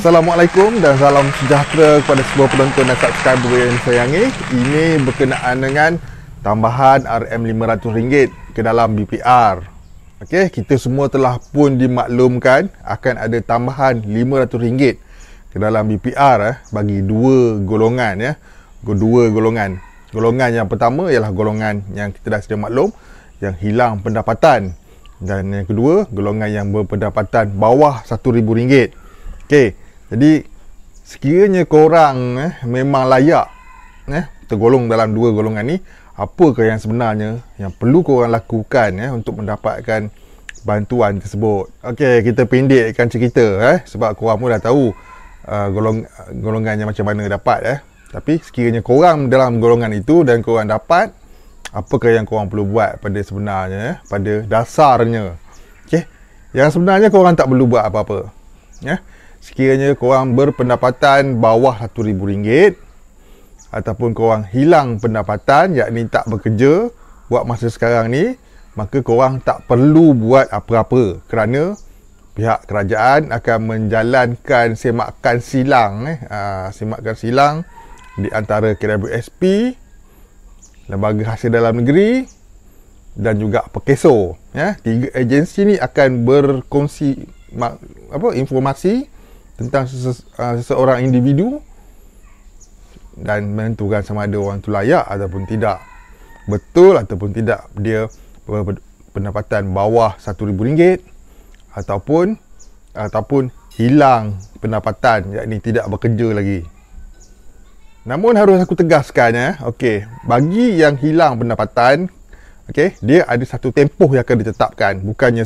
Assalamualaikum dan salam sejahtera kepada semua penonton dan subscriber yang saya sayangi. Ini berkenaan dengan tambahan RM500 ke dalam BPR. Okay, kita semua telah pun dimaklumkan akan ada tambahan RM500 ke dalam BPR eh bagi dua golongan ya. Dua golongan. Golongan yang pertama ialah golongan yang kita dah sedia maklum yang hilang pendapatan dan yang kedua golongan yang berpendapatan bawah RM1000. Okay. Jadi sekiranya korang eh, memang layak eh, tergolong dalam dua golongan ni, apakah yang sebenarnya yang perlu korang lakukan eh, untuk mendapatkan bantuan tersebut. Okey, kita pendekkan cerita eh sebab korang pun dah tahu uh, golong golongannya macam mana dapat eh. Tapi sekiranya korang dalam golongan itu dan korang dapat apa apakah yang korang perlu buat pada sebenarnya eh, pada dasarnya. Okey. Yang sebenarnya korang tak perlu buat apa-apa. Ya. Yeah? sekiranya korang berpendapatan bawah RM1,000 ataupun korang hilang pendapatan yakni tak bekerja buat masa sekarang ni maka korang tak perlu buat apa-apa kerana pihak kerajaan akan menjalankan semakan silang eh. Aa, ah, semakan silang di antara KWSP lembaga hasil dalam negeri dan juga Pekeso ya tiga agensi ni akan berkongsi apa informasi tentang ah, seseorang individu dan menentukan sama ada orang itu layak ataupun tidak betul ataupun tidak dia pendapatan bawah RM1,000 ataupun ataupun hilang pendapatan yakni tidak bekerja lagi namun harus aku tegaskan ya okey bagi yang hilang pendapatan okey dia ada satu tempoh yang akan ditetapkan bukannya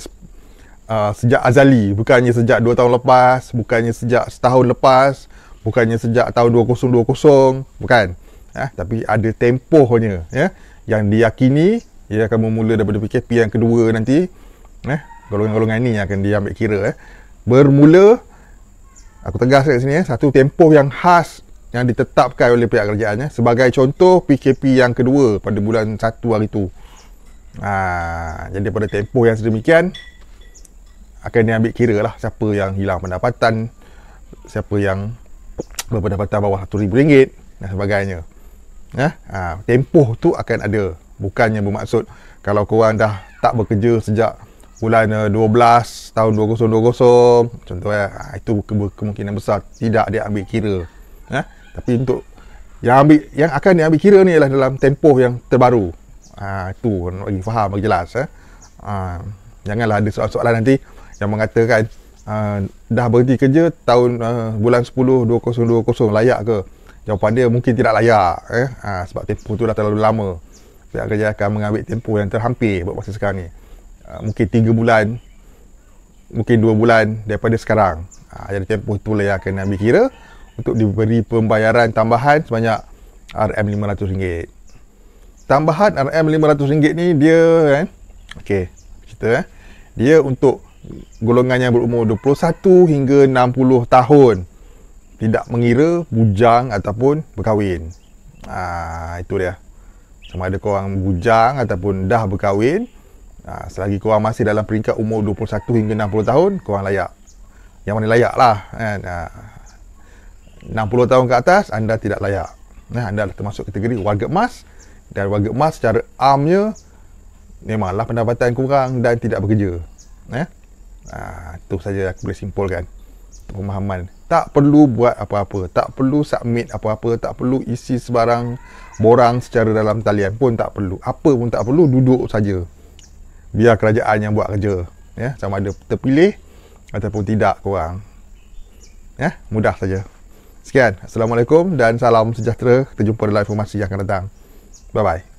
uh, sejak azali bukannya sejak 2 tahun lepas bukannya sejak setahun lepas bukannya sejak tahun 2020 bukan eh, tapi ada tempohnya ya yeah? yang diyakini ia akan bermula daripada PKP yang kedua nanti eh golongan-golongan ini yang akan diambil kira eh bermula aku tegas kat sini eh satu tempoh yang khas yang ditetapkan oleh pihak kerajaan eh? sebagai contoh PKP yang kedua pada bulan 1 hari tu Ah, jadi pada tempoh yang sedemikian akan diambil kira lah siapa yang hilang pendapatan siapa yang berpendapatan bawah RM1,000 dan sebagainya ya? ha, tempoh tu akan ada bukannya bermaksud kalau korang dah tak bekerja sejak bulan 12 eh, tahun 2020 contoh ya, ha, itu kemungkinan besar tidak diambil kira ya? tapi untuk yang ambil yang akan diambil kira ni ialah dalam tempoh yang terbaru ha, itu bagi faham bagi jelas ya? Ha, janganlah ada soalan-soalan nanti yang mengatakan uh, dah berhenti kerja tahun uh, bulan 10 2020 layak ke jawapan dia mungkin tidak layak eh? ha, sebab tempoh tu dah terlalu lama pihak kerja akan mengambil tempoh yang terhampir buat masa sekarang ni uh, mungkin 3 bulan mungkin 2 bulan daripada sekarang ha, jadi tempoh tu lah yang akan ambil kira untuk diberi pembayaran tambahan sebanyak RM500 tambahan RM500 ni dia kan okey cerita eh dia untuk golongan yang berumur 21 hingga 60 tahun tidak mengira bujang ataupun berkahwin. Ha, itu dia. Sama ada korang bujang ataupun dah berkahwin, ha, selagi korang masih dalam peringkat umur 21 hingga 60 tahun, korang layak. Yang mana layak lah. Kan? Ha, 60 tahun ke atas, anda tidak layak. Nah, ha, anda lah termasuk kategori warga emas dan warga emas secara amnya memanglah pendapatan kurang dan tidak bekerja. Eh? ha, ah, tu saja aku boleh simpulkan pemahaman tak perlu buat apa-apa tak perlu submit apa-apa tak perlu isi sebarang borang secara dalam talian pun tak perlu apa pun tak perlu duduk saja biar kerajaan yang buat kerja ya sama ada terpilih ataupun tidak korang ya mudah saja sekian assalamualaikum dan salam sejahtera kita jumpa dalam informasi yang akan datang bye bye